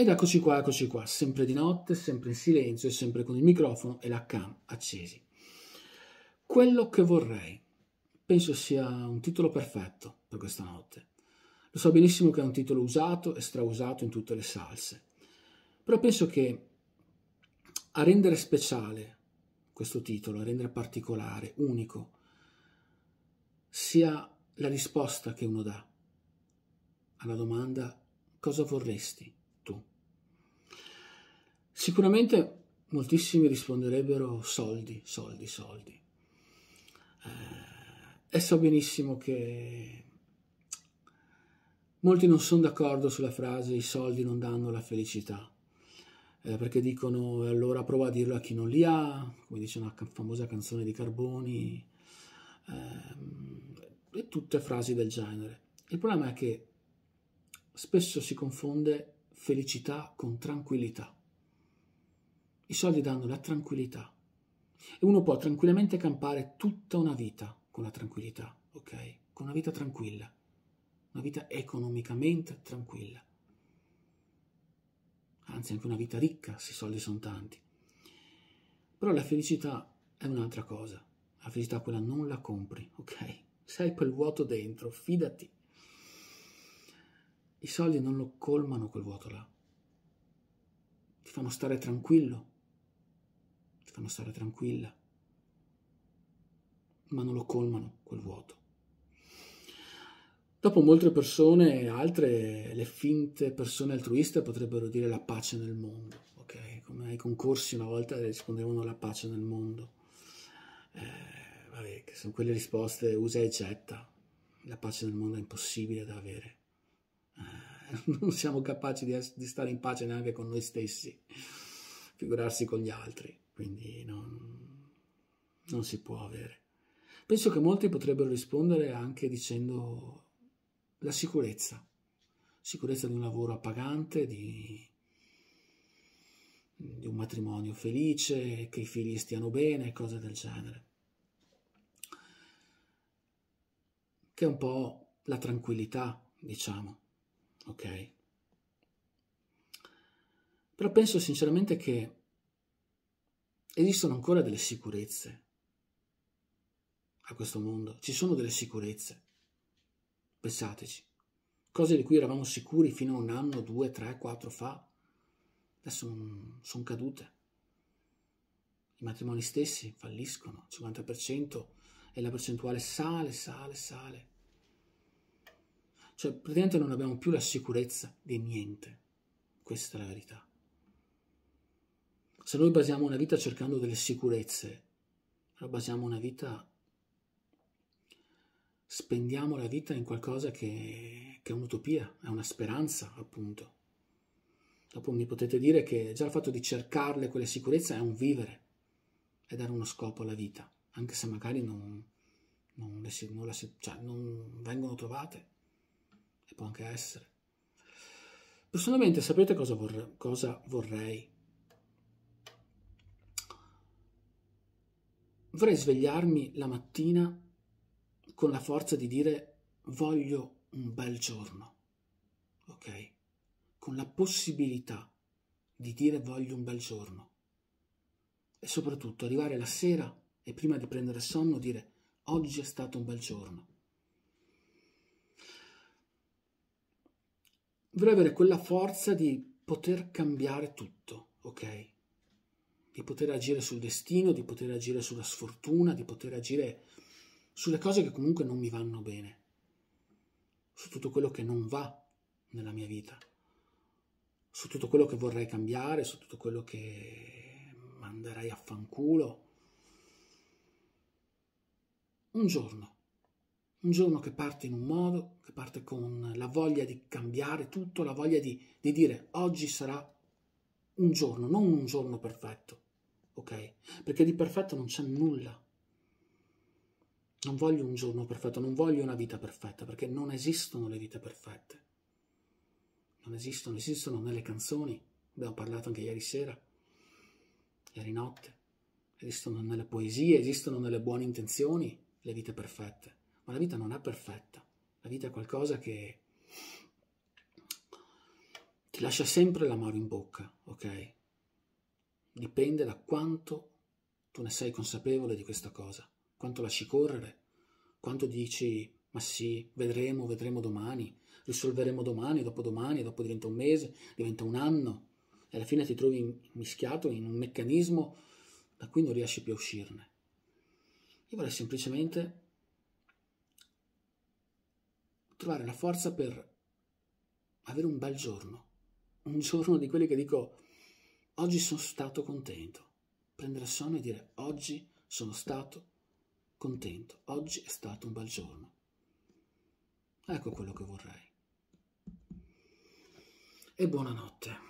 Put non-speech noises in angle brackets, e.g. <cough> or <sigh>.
Ed eccoci qua, eccoci qua, sempre di notte, sempre in silenzio e sempre con il microfono e la cam accesi. Quello che vorrei, penso sia un titolo perfetto per questa notte. Lo so benissimo che è un titolo usato e strausato in tutte le salse, però penso che a rendere speciale questo titolo, a rendere particolare, unico, sia la risposta che uno dà alla domanda cosa vorresti? Sicuramente moltissimi risponderebbero soldi, soldi, soldi. Eh, e so benissimo che molti non sono d'accordo sulla frase i soldi non danno la felicità, eh, perché dicono allora prova a dirlo a chi non li ha, come dice una famosa canzone di Carboni, eh, e tutte frasi del genere. Il problema è che spesso si confonde felicità con tranquillità i soldi danno la tranquillità e uno può tranquillamente campare tutta una vita con la tranquillità, ok? Con una vita tranquilla, una vita economicamente tranquilla. Anzi, anche una vita ricca, se i soldi sono tanti. Però la felicità è un'altra cosa. La felicità quella non la compri, ok? <laughs> Se quel vuoto dentro, fidati. I soldi non lo colmano quel vuoto là. Ti fanno stare tranquillo, ti fanno stare tranquilla, ma non lo colmano quel vuoto. Dopo molte persone, altre, le finte persone altruiste potrebbero dire la pace nel mondo, ok? Come ai concorsi una volta rispondevano la pace nel mondo. Eh, vabbè, che sono quelle risposte usa e getta. La pace nel mondo è impossibile da avere. Eh, <laughs> non siamo capaci di, di stare in pace neanche con noi stessi, figurarsi con gli altri. Quindi non, non si può avere. Penso che molti potrebbero rispondere anche dicendo la sicurezza, sicurezza di un lavoro appagante, di, di un matrimonio felice, che i figli stiano bene, cose del genere. Che è un po' la tranquillità, diciamo, ok? Però penso sinceramente che esistono ancora delle sicurezze a questo mondo, ci sono delle sicurezze. Pensateci, cose di cui eravamo sicuri fino a un anno, due, tre, quattro fa, adesso sono cadute. I matrimoni stessi falliscono, Il 50% e la percentuale sale, sale, sale. Cioè, praticamente non abbiamo più la sicurezza di niente. Questa è la verità. Se noi basiamo una vita cercando delle sicurezze, basiamo una vita, spendiamo la vita in qualcosa che, che è un'utopia, è una speranza appunto. Dopo mi potete dire che già il fatto di cercarle quelle sicurezze è un vivere, è dare uno scopo alla vita, anche se magari non, non, le, non, la, cioè non vengono trovate, e può anche essere. Personalmente sapete cosa, vorrei? Cosa vorrei? Vorrei svegliarmi la mattina con la forza di dire voglio un bel giorno, ok? Con la possibilità di dire voglio un bel giorno. E soprattutto arrivare la sera e prima di prendere sonno dire oggi è stato un bel giorno. Vorrei avere quella forza di poter cambiare tutto, ok? di poter agire sul destino, di poter agire sulla sfortuna, di poter agire sulle cose che comunque non mi vanno bene, su tutto quello che non va nella mia vita, su tutto quello che vorrei cambiare, su tutto quello che manderei a fanculo. Un giorno, un giorno che parte in un modo, che parte con la voglia di cambiare tutto, la voglia di, di dire oggi sarà un giorno, non un giorno perfetto, ok? Perché di perfetto non c'è nulla. Non voglio un giorno perfetto, non voglio una vita perfetta, perché non esistono le vite perfette. Non esistono, esistono nelle canzoni, abbiamo parlato anche ieri sera, ieri notte. Esistono nelle poesie, esistono nelle buone intenzioni le vite perfette, ma la vita non è perfetta. La vita è qualcosa che ti lascia sempre l'amore in bocca, ok? dipende da quanto tu ne sei consapevole di questa cosa, quanto lasci correre, quanto dici ma sì, vedremo, vedremo domani, risolveremo domani, dopodomani, dopo diventa un mese, diventa un anno e alla fine ti trovi mischiato in un meccanismo da cui non riesci più a uscirne. Io vorrei semplicemente trovare la forza per avere un bel giorno, un giorno di quelli che dico oggi sono stato contento. Prendere sonno e dire oggi sono stato contento, oggi è stato un bel giorno. Ecco quello che vorrei. E buonanotte.